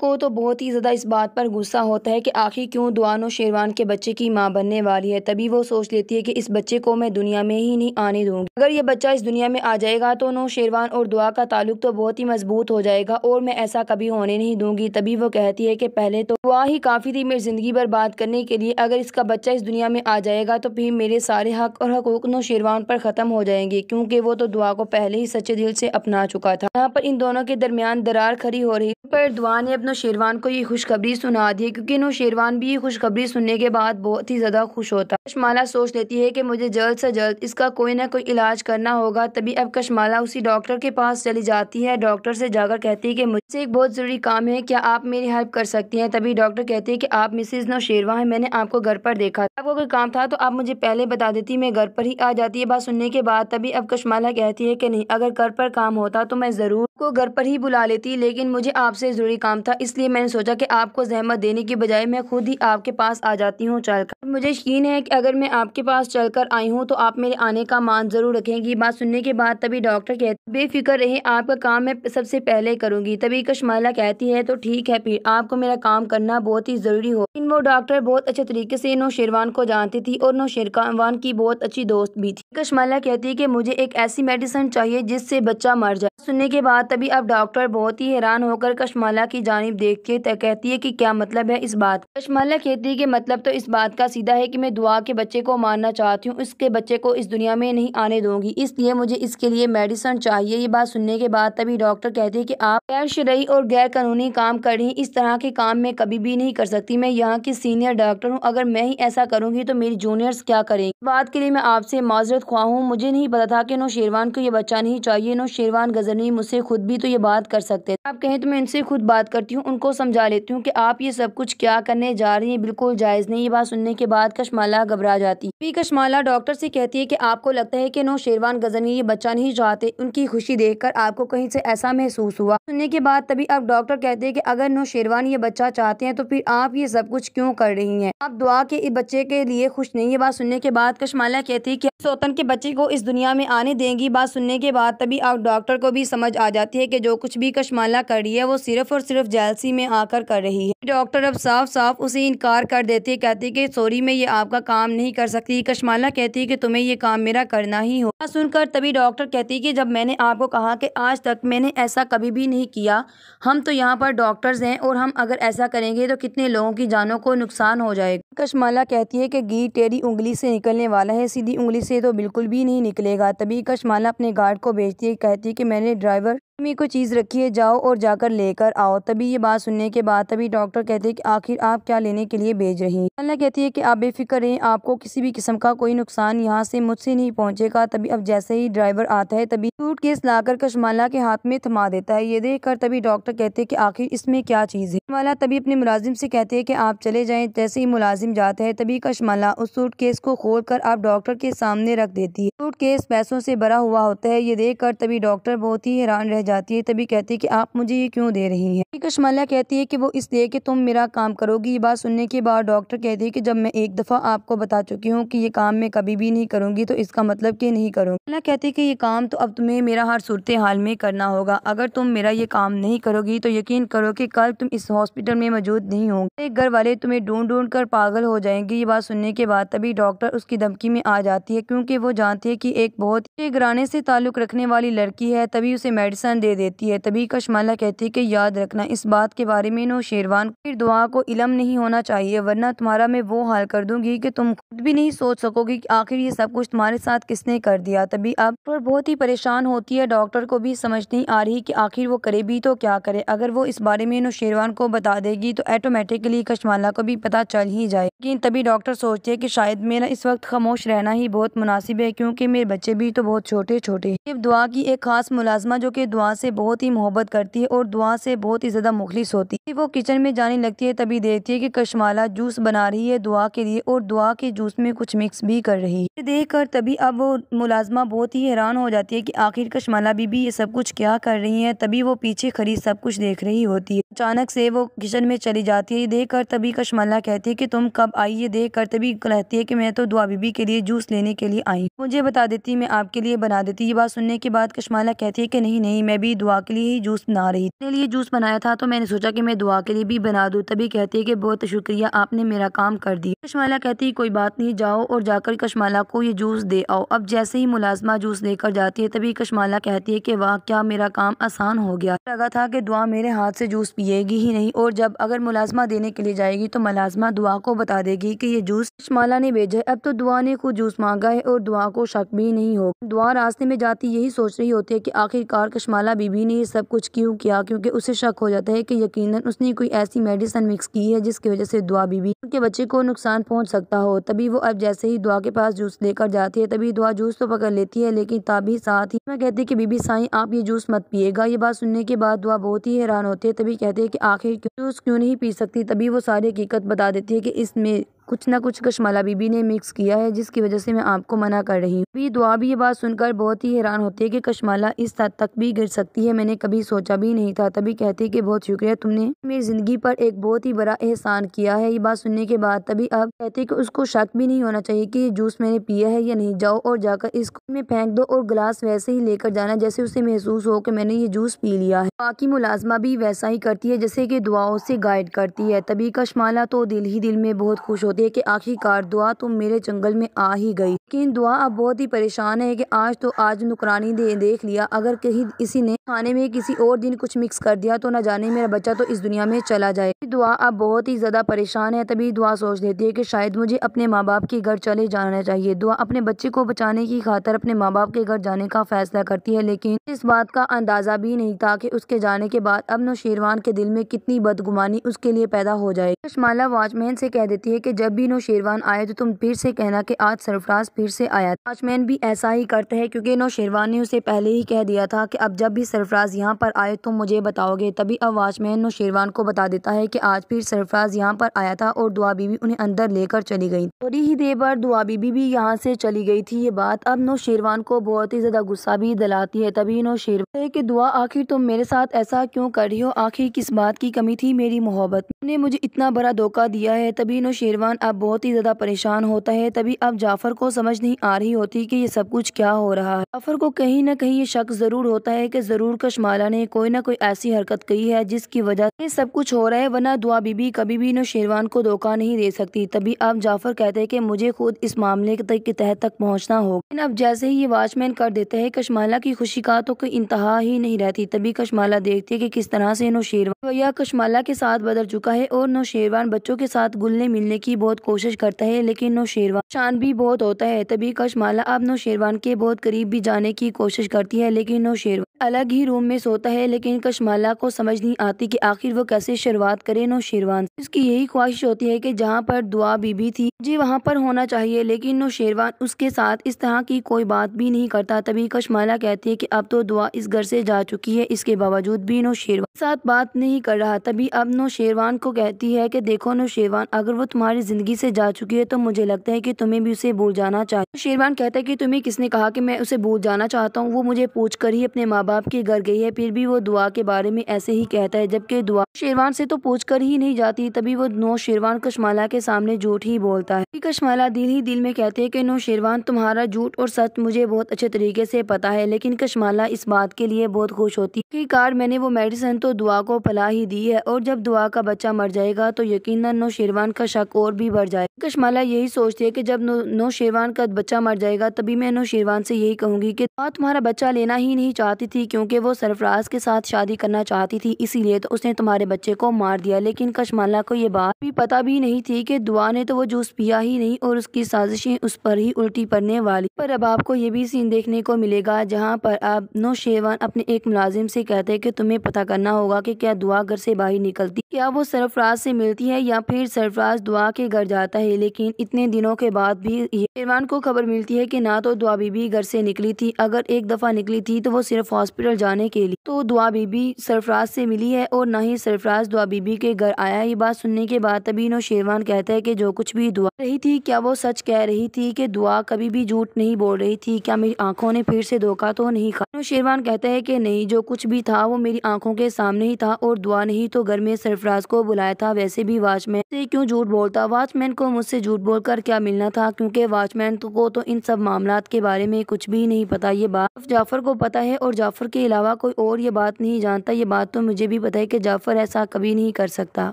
को तो बहुत ही ज़्यादा इस बात पर गुस्सा होता है कि आखिर क्यों दुआनो शेरवान के बच्चे की माँ बनने वाली है तभी वो सोच लेती है कि इस बच्चे को मैं दुनिया में ही नहीं आने दूंगी अगर ये बच्चा इस दुनिया में आ जाएगा तो नो शेरवान और दुआ का ताल्लुक तो बहुत ही मजबूत हो जाएगा और मैं ऐसा कभी होने नहीं दूंगी तभी वो कहती है कि पहले तो दुआ ही काफ़ी थी मेरी ज़िंदगी बात करने के लिए अगर इसका बच्चा इस दुनिया में आ जाएगा तो फिर मेरे सारे हक और हकूक नो शेरवान पर ख़त्म हो जाएंगे क्योंकि वो तो दुआ को पहले ही सच्चे दिल से अपना चुका था यहाँ पर इन दोनों के दरमियान दरार खड़ी हो रही पर दुआ ने नौशेरवान को ये खुशखबरी सुना दी क्योंकि नौशेरवान भी ये खुशखबरी सुनने के बाद बहुत ही ज़्यादा खुश होता है कशमाला सोच लेती है कि मुझे जल्द से जल्द इसका कोई ना कोई इलाज करना होगा तभी अब कशमाला उसी डॉक्टर के पास चली जाती है डॉक्टर से जाकर कहती है कि मुझसे एक बहुत ज़रूरी काम है क्या आप मेरी हेल्प कर सकती है तभी डॉक्टर कहती है की आप मिसिज नौशेरवा है मैंने आपको घर पर देखा आपको कोई काम था तो आप मुझे पहले बता देती मैं घर पर ही आ जाती है बात सुनने के बाद तभी अब कशमाला कहती है की नहीं अगर घर पर काम होता तो मैं ज़रूर को घर पर ही बुला लेती लेकिन मुझे आपसे ज़रूरी काम था था इसलिए मैंने सोचा कि आपको जहमत देने की बजाय मैं खुद ही आपके पास आ जाती हूँ चल कर मुझे यकीन है कि अगर मैं आपके पास चल कर आई हूँ तो आप मेरे आने का मान ज़रूर रखेंगी बात सुनने के बाद तभी डॉक्टर कहते बेफिक्र रहे आपका काम मैं सबसे पहले करूँगी तभी कश्मला कहती है तो ठीक है फिर आपको मेरा काम करना बहुत ही ज़रूरी हो इन वो डॉक्टर बहुत अच्छे तरीके से नौशेरवान को जानती थी और नौशेरवान की बहुत अच्छी दोस्त भी थी कश्मला कहती है कि मुझे एक ऐसी मेडिसिन चाहिए जिससे बच्चा मर जाए सुनने के बाद तभी अब डॉक्टर बहुत ही हैरान होकर कश्मला की जान जानब देखती है कहती है कि क्या मतलब है इस बात कशमाला कहती है कि मतलब तो इस बात का सीधा है कि मैं दुआ के बच्चे को मारना चाहती हूँ उसके बच्चे को इस दुनिया में नहीं आने दूंगी इसलिए मुझे इसके लिए मेडिसन चाहिए ये बात सुनने के बाद तभी डॉक्टर कहती है की आप गैर शरयी और गैर कानूनी काम कर रही इस तरह के काम मैं कभी भी नहीं कर सकती मैं यहाँ की सीनियर डॉक्टर हूँ अगर मैं ही ऐसा करूँगी तो मेरी जूनियर्स क्या करेंगे बात के लिए मैं आपसे माजरत ख्वा हूँ मुझे नहीं पता था की नो शेरवान को ये बच्चा नहीं चाहिए गजर गजरनी मुझसे खुद भी तो ये बात कर सकते आप कहें तो मैं इनसे खुद बात कर करती हूँ उनको समझा लेती हूँ कि आप ये सब कुछ क्या करने जा रही हैं बिल्कुल जायज़ नहीं ये बात सुनने के बाद कश्माला घबरा जाती फिर कशमाला डॉक्टर से कहती है कि आपको लगता है कि नो शेरवान गजनी ये बच्चा नहीं चाहते उनकी खुशी कर आपको कहीं से ऐसा महसूस हुआ सुनने के बाद तभी आप डॉक्टर कहते हैं कि अगर नो शेरवान ये बच्चा चाहते हैं तो फिर आप ये सब कुछ क्यों कर रही हैं आप दुआ के इस बच्चे के लिए खुश नहीं ये बात सुनने के बाद कश्माला कहती है कि सोतन के बच्चे को इस दुनिया में आने देंगी बात सुनने के बाद तभी आप डॉक्टर को भी समझ आ जाती है कि जो कुछ भी कशमाला कर रही है वो सिर्फ और सिर्फ जेलसी में आकर कर रही है डॉक्टर अब साफ साफ उसे इनकार कर देती है कहती कि सॉरी मैं ये आपका काम नहीं कर सकती कशमाला कहती है कि तुम्हें ये काम मेरा करना ही हो सुनकर तभी डॉक्टर कहती कि जब मैंने आपको कहा कि आज तक मैंने ऐसा कभी भी नहीं किया हम तो यहाँ पर डॉक्टर्स हैं और हम अगर ऐसा करेंगे तो कितने लोगों की जानों को नुकसान हो जाएगा कशमाला कहती है कि घी टेरी उंगली से निकलने वाला है सीधी उंगली से तो बिल्कुल भी नहीं निकलेगा तभी कशमाला अपने गार्ड को भेजती है कहती है कि मैंने ड्राइवर मम्मी को चीज़ रखी है जाओ और जाकर लेकर आओ तभी ये बात सुनने के बाद तभी डॉक्टर कहते हैं कि आखिर आप क्या लेने के लिए भेज रही हैं अल्लाह कहती है कि आप बेफिक्र रहें आपको किसी भी किस्म का कोई नुकसान यहाँ से मुझसे नहीं पहुँचेगा तभी अब जैसे ही ड्राइवर आता है तभी सूट केस लाकर कशमाला के हाथ में थमा देता है ये देख कर तभी डॉक्टर कहते हैं कि आखिर इसमें क्या चीज़ है कशमाला तभी अपने मुलाजिम से कहते हैं कि आप चले जाएँ जैसे ही मुलाजिम जाता है तभी कशमाला उस सूट केस को खोल कर आप डॉक्टर के सामने रख देती है सूट केस पैसों से भरा हुआ होता है ये देख कर तभी डॉक्टर बहुत ही हैरान रह जाती है तभी कहती है कि आप मुझे ये क्यों दे रही हैं कश्मला कहती है कि वो इसलिए कि तुम मेरा काम करोगी ये बात सुनने के बाद डॉक्टर कहती है कि जब मैं एक दफ़ा आपको बता चुकी हूँ कि ये काम मैं कभी भी नहीं करूँगी तो इसका मतलब कि नहीं करूँगी कमला कहती है कि ये काम तो अब तुम्हें मेरा हर सूरत हाल में करना होगा अगर तुम मेरा ये काम नहीं करोगी तो यकीन करो कि कल तुम इस हॉस्पिटल में मौजूद नहीं होंगे घर वाले तुम्हें ढूंढ ढूंढ कर पागल हो जाएंगे ये बात सुनने के बाद तभी डॉक्टर उसकी धमकी में आ जाती है क्योंकि वो जानती है कि एक बहुत ही घराने से ताल्लुक़ रखने वाली लड़की है तभी उसे मेडिसन वचन दे देती है तभी कशमाला कहती है कि याद रखना इस बात के बारे में नो शेरवान फिर दुआ को इलम नहीं होना चाहिए वरना तुम्हारा मैं वो हाल कर दूंगी कि तुम खुद भी नहीं सोच सकोगी कि आखिर ये सब कुछ तुम्हारे साथ किसने कर दिया तभी अब पर बहुत ही परेशान होती है डॉक्टर को भी समझ नहीं आ रही कि आखिर वो करे भी तो क्या करे अगर वो इस बारे में शेरवान को बता देगी तो ऐटोमेटिकली कशमाला को भी पता चल ही जाए लेकिन तभी डॉक्टर सोचते है कि शायद मेरा इस वक्त खामोश रहना ही बहुत मुनासिब है क्योंकि मेरे बच्चे भी तो बहुत छोटे छोटे दुआ की एक खास मुलाजमा जो कि दुआ दुआ से बहुत ही मोहब्बत करती है और दुआ से बहुत ही ज़्यादा मुखलिस होती है वो किचन में जाने लगती है तभी देखती है कि कशमाला जूस बना रही है दुआ के लिए और दुआ के जूस में कुछ मिक्स भी कर रही है देख कर तभी अब वो मुलाजमा बहुत ही हैरान हो जाती है की आखिर कशमाला बीबी ये सब कुछ क्या कर रही है तभी वो पीछे खड़ी सब कुछ देख रही होती है अचानक से वो किचन में चली जाती है देख कर तभी कशमाला कहती है की तुम कब आई ये देख कर तभी कहती है की मैं तो दुआ बीबी के लिए जूस लेने के लिए आई मुझे बता देती मैं आपके लिए बना देती ये बात सुनने के बाद कशमाला कहती है कि नहीं नहीं मैं मैं भी दुआ के लिए ही जूस बना रही मेरे लिए जूस बनाया था तो मैंने सोचा कि मैं दुआ के लिए भी बना दूँ तभी कहती है कि बहुत शुक्रिया आपने मेरा काम कर दिया कशमाला कहती है कोई बात नहीं जाओ और जाकर कशमाला को ये जूस दे आओ अब जैसे ही मुलाजमा जूस लेकर जाती है तभी कशमाला कहती है की वाह क्या मेरा काम आसान हो गया लगा था की दुआ मेरे हाथ से जूस पिएगी ही नहीं और जब अगर मुलाजमा देने के लिए जाएगी तो मुलाजमा दुआ को बता देगी की ये जूस कशमाला ने भेजा है अब तो दुआ ने खुद जूस मांगा है और दुआ को शक भी नहीं हो दुआ रास्ते में जाती यही सोच रही होती है की आखिरकार कशमाला वाला बीबी ने ये सब कुछ क्यों किया क्योंकि उसे शक हो जाता है कि यकीनन उसने कोई ऐसी मेडिसिन मिक्स की है जिसकी वजह से दुआ बीबी उनके बच्चे को नुकसान पहुंच सकता हो तभी वो अब जैसे ही दुआ के पास जूस लेकर जाती है तभी दुआ जूस तो पकड़ लेती है लेकिन तभी साथ ही मैं कहती की बीबी साई आप ये जूस मत पिएगा ये बात सुनने के बाद दुआ बहुत ही हैरान होती है तभी कहते हैं की आखिर जूस क्यों नहीं पी सकती तभी वो सारी हकीकत बता देती है की इसमें कुछ ना कुछ कशमाला बीबी ने मिक्स किया है जिसकी वजह से मैं आपको मना कर रही हूँ बी दुआ भी ये बात सुनकर बहुत ही हैरान होती है कि कशमाला इस हद तक भी गिर सकती है मैंने कभी सोचा भी नहीं था तभी कहती कि बहुत शुक्रिया तुमने मेरी ज़िंदगी पर एक बहुत ही बड़ा एहसान किया है ये बात सुनने के बाद तभी आप कहते कि उसको शक भी नहीं होना चाहिए कि ये जूस मैंने पिया है या नहीं जाओ और जाकर इसको में फेंक दो और गिलास वैसे ही लेकर जाना जैसे उसे महसूस हो कि मैंने ये जूस पी लिया है बाकी मुलाजमा भी वैसा ही करती है जैसे कि दुआओं से गाइड करती है तभी कशमाला तो दिल ही दिल में बहुत खुश दे के आखिरकार दुआ तुम मेरे जंगल में आ ही गई लेकिन दुआ अब बहुत ही परेशान है कि आज तो आज नुकरानी दे देख लिया अगर कहीं इसी ने खाने में किसी और दिन कुछ मिक्स कर दिया तो न जाने मेरा बच्चा तो इस दुनिया में चला जाए दुआ अब बहुत ही ज़्यादा परेशान है तभी दुआ सोच लेती है की शायद मुझे अपने माँ बाप के घर चले जाना चाहिए दुआ अपने बच्चे को बचाने की खातर अपने माँ बाप के घर जाने का फैसला करती है लेकिन इस बात का अंदाज़ा भी नहीं था की उसके जाने के बाद अब नौशेरवान के दिल में कितनी बदगुमानी उसके लिए पैदा हो जाए कशमाला वॉचमैन से कह देती है कि जब भी नो शेरवान आए तो तुम फिर से कहना कि आज सरफराज फिर से आया वाचमैन भी ऐसा ही करते हैं क्योंकि नो शेरवान ने उसे पहले ही कह दिया था कि अब जब भी सरफराज यहाँ पर आए तुम मुझे बताओगे तभी अब वाचमैन नो शेरवान को बता देता है कि आज फिर सरफराज यहाँ पर आया था और दुआ बीबी उन्हें अंदर लेकर चली गई थोड़ी ही देर बाद दुआ बीबी भी यहाँ से चली गई थी ये बात अब नो शेरवान को बहुत ही ज्यादा गुस्सा भी दिलाती है तभी नो शेरवान कि दुआ आखिर तुम मेरे साथ ऐसा क्यों कर रही हो आखिर किस बात की कमी थी मेरी मोहब्बत आपने मुझे इतना बड़ा धोखा दिया है तभी नौशेरवान अब बहुत ही ज़्यादा परेशान होता है तभी अब जाफ़र को समझ नहीं आ रही होती कि ये सब कुछ क्या हो रहा है जाफ़र को कहीं ना कहीं ये शक ज़रूर होता है कि ज़रूर कशमाला ने कोई ना कोई ऐसी हरकत की है जिसकी वजह से सब कुछ हो रहा है वरना दुआ बीबी कभी भी नौशेरवान को धोखा नहीं दे सकती तभी अब जाफ़र कहते है की मुझे खुद इस मामले के तहत तक पहुँचना होगा लेकिन अब जैसे ही ये वॉचमैन कर देते है कश्माला की खुशी का तो कोई इंतहा ही नहीं रहती तभी कशमाला देखती है की किस तरह से नौशेरवान कश्माला के साथ बदल चुका है और नौशेरवान बच्चों के साथ घुलने मिलने की बहुत कोशिश करता है लेकिन नौशेरवान शान भी बहुत होता है तभी कशमाला अब नौशेरवान के बहुत करीब भी जाने की कोशिश करती है लेकिन नौशेरवान अलग ही रूम में सोता है लेकिन कशमाला को समझ नहीं आती कि आखिर वो कैसे शुरुआत करे नो शेरवान उसकी यही ख्वाहिश होती है कि जहाँ पर दुआ बीबी थी जी वहाँ पर होना चाहिए लेकिन नो शेरवान उसके साथ इस तरह की कोई बात भी नहीं करता तभी कशमाला कहती है कि अब तो दुआ इस घर से जा चुकी है इसके बावजूद भी नो शेरवान साथ बात नहीं कर रहा तभी अब नो शेरवान को कहती है की देखो नो शेरवान अगर वो तुम्हारी जिंदगी से जा चुकी है तो मुझे लगता है की तुम्हें भी उसे भूल जाना चाहिए शेरवान कहता है की तुम्हें किसने कहा की मैं उसे भूल जाना चाहता हूँ वो मुझे पूछ कर ही अपने माँ बाप बाप के घर गई है फिर भी वो दुआ के बारे में ऐसे ही कहता है जबकि दुआ शेरवान से तो पूछ कर ही नहीं जाती तभी वो नो शेरवान कशमाला के सामने झूठ ही बोलता है कशमाला दिल ही दिल में कहते हैं कि नो शेरवान तुम्हारा झूठ और सच मुझे बहुत अच्छे तरीके से पता है लेकिन कशमाला इस बात के लिए बहुत खुश होती है कार मैंने वो मेडिसिन तो दुआ को फला ही दी है और जब दुआ का बच्चा मर जाएगा तो यकीन नो शेरवान का शक और भी बढ़ जाएगा कशमाला यही सोचती है की जब नो शेरवान का बच्चा मर जाएगा तभी मैं नो शेरवान से यही कहूंगी की तुम्हारा बच्चा लेना ही नहीं चाहती थी क्योंकि वो सरफराज के साथ शादी करना चाहती थी इसीलिए तो उसने तुम्हारे बच्चे को मार दिया लेकिन कशमाला को ये बात भी पता भी नहीं थी कि दुआ ने तो वो जूस पिया ही नहीं और उसकी साजिशें उस पर ही उल्टी पड़ने वाली पर अब आपको ये भी सीन देखने को मिलेगा जहाँ पर आप नौशेवान अपने एक मुलाजिम से कहते कि तुम्हें पता करना होगा कि क्या दुआ घर से बाहर निकलती क्या वो सरफराज से मिलती है या फिर सरफराज दुआ के घर जाता है लेकिन इतने दिनों के बाद भी शेरवान को खबर मिलती है कि ना तो दुआ बीबी घर से निकली थी अगर एक दफ़ा निकली थी तो वो सिर्फ हॉस्पिटल जाने के लिए तो दुआ बीबी सरफराज से मिली है और ना ही सरफराज दुआ बीबी के घर आया ये बात सुनने के बाद तभी नो शेरवान कहता है कि जो कुछ भी दुआ रही थी क्या वो सच कह रही थी कि दुआ कभी भी झूठ नहीं बोल रही थी क्या मेरी आंखों ने फिर से धोखा तो नहीं खा नो शेरवान कहता है की नहीं जो कुछ भी था वो मेरी आंखों के सामने ही था और दुआ नहीं तो घर में सरफराज को बुलाया था वैसे भी वॉचमैन से क्यों झूठ बोलता वॉचमैन को मुझसे झूठ बोलकर क्या मिलना था क्योंकि वॉचमैन को तो इन सब मामला के बारे में कुछ भी नहीं पता ये बात जाफर को पता है और जाफर जाफ़र के अलावा कोई और ये बात नहीं जानता ये बात तो मुझे भी पता है कि जाफ़र ऐसा कभी नहीं कर सकता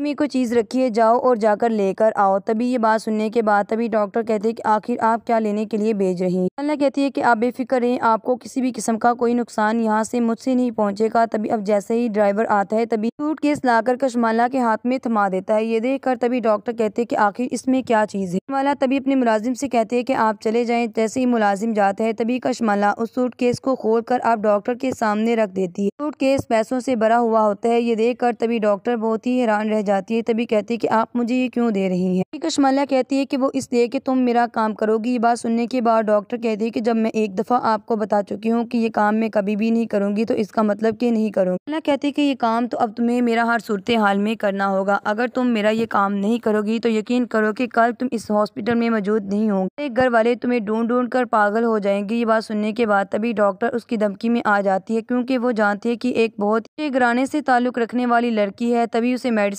मम्मी को चीज़ रखी है जाओ और जाकर लेकर आओ तभी ये बात सुनने के बाद तभी डॉक्टर कहते हैं कि आखिर आप क्या लेने के लिए भेज रही हैं अल्लाह कहती है कि आप बेफिक्र रहें आपको किसी भी किस्म का कोई नुकसान यहाँ से मुझसे नहीं पहुँचेगा तभी अब जैसे ही ड्राइवर आता है तभी सूट केस लाकर कशमाला के हाथ में थमा देता है ये देख कर तभी डॉक्टर कहते हैं कि आखिर इसमें क्या चीज़ है कशमाला तभी अपने मुलाजिम से कहते हैं कि आप चले जाएँ जैसे ही मुलाजिम जाता है तभी कशमाला उस सूट केस को खोल कर आप डॉक्टर के सामने रख देती है सूट केस पैसों से भरा हुआ होता है ये देख कर तभी डॉक्टर बहुत ही हैरान रह जाती है तभी कहती है कि आप मुझे ये क्यों दे रही हैं कश्मल्या कहती है कि वो इसलिए कि तुम मेरा काम करोगी ये बात सुनने के बाद डॉक्टर कहती है कि जब मैं एक दफ़ा आपको बता चुकी हूँ कि ये काम मैं कभी भी नहीं करूँगी तो इसका मतलब कि नहीं करूँगी कमला कहती है कि ये काम तो अब तुम्हें मेरा हर सूरत हाल में करना होगा अगर तुम मेरा ये काम नहीं करोगी तो यकीन करो कि कल तुम इस हॉस्पिटल में मौजूद नहीं होंगे एक घर वाले तुम्हें ढूंढ ढूंढ कर पागल हो जाएंगे ये बात सुनने के बाद तभी डॉक्टर उसकी धमकी में आ जाती है क्योंकि वो जानती है कि एक बहुत ही घराने से ताल्लुक़ रखने वाली लड़की है तभी उसे मेडिसिन